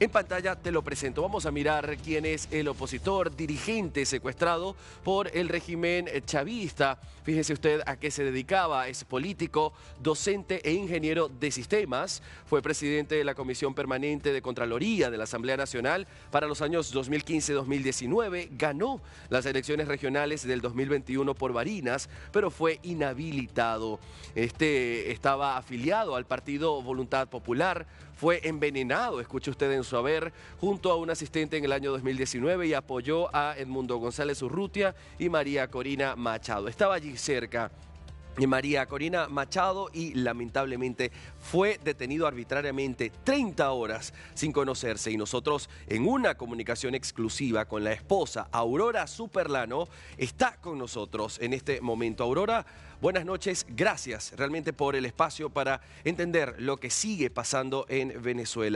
En pantalla te lo presento. Vamos a mirar quién es el opositor dirigente secuestrado por el régimen chavista. Fíjese usted a qué se dedicaba. Es político, docente e ingeniero de sistemas. Fue presidente de la Comisión Permanente de Contraloría de la Asamblea Nacional para los años 2015-2019. Ganó las elecciones regionales del 2021 por Barinas, pero fue inhabilitado. Este estaba afiliado al partido Voluntad Popular. Fue envenenado, escuche usted en a haber junto a un asistente en el año 2019 y apoyó a Edmundo González Urrutia y María Corina Machado. Estaba allí cerca. María Corina Machado y lamentablemente fue detenido arbitrariamente 30 horas sin conocerse y nosotros en una comunicación exclusiva con la esposa Aurora Superlano está con nosotros en este momento. Aurora, buenas noches, gracias realmente por el espacio para entender lo que sigue pasando en Venezuela.